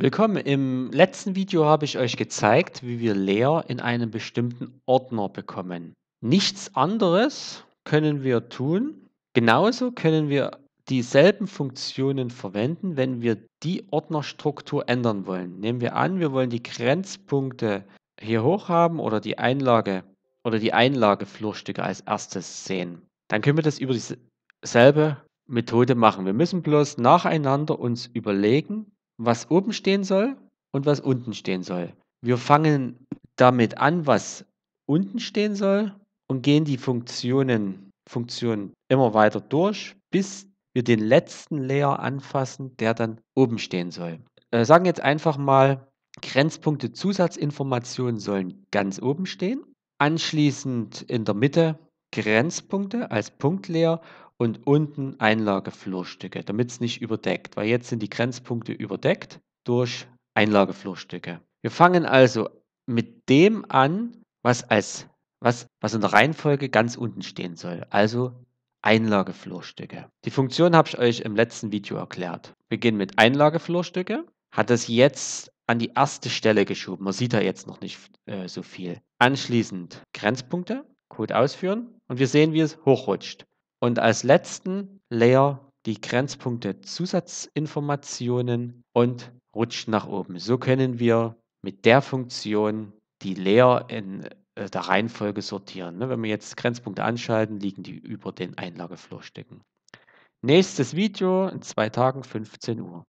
Willkommen. Im letzten Video habe ich euch gezeigt, wie wir Leer in einem bestimmten Ordner bekommen. Nichts anderes können wir tun. Genauso können wir dieselben Funktionen verwenden, wenn wir die Ordnerstruktur ändern wollen. Nehmen wir an, wir wollen die Grenzpunkte hier hoch haben oder die Einlage oder die Einlageflurstücke als erstes sehen. Dann können wir das über dieselbe Methode machen. Wir müssen bloß nacheinander uns überlegen, was oben stehen soll und was unten stehen soll. Wir fangen damit an, was unten stehen soll und gehen die Funktionen, Funktionen immer weiter durch, bis wir den letzten Layer anfassen, der dann oben stehen soll. Äh, sagen jetzt einfach mal, Grenzpunkte Zusatzinformationen sollen ganz oben stehen. Anschließend in der Mitte Grenzpunkte als Punktlayer und unten Einlageflurstücke, damit es nicht überdeckt, weil jetzt sind die Grenzpunkte überdeckt durch Einlageflurstücke. Wir fangen also mit dem an, was als was, was in der Reihenfolge ganz unten stehen soll, also Einlageflurstücke. Die Funktion habe ich euch im letzten Video erklärt. Beginnen mit Einlageflurstücke, hat das jetzt an die erste Stelle geschoben. Man sieht da jetzt noch nicht äh, so viel. Anschließend Grenzpunkte, Code ausführen und wir sehen, wie es hochrutscht. Und als letzten Layer die Grenzpunkte Zusatzinformationen und rutscht nach oben. So können wir mit der Funktion die Layer in äh, der Reihenfolge sortieren. Ne? Wenn wir jetzt Grenzpunkte anschalten, liegen die über den Einlageflurstücken. Nächstes Video in zwei Tagen, 15 Uhr.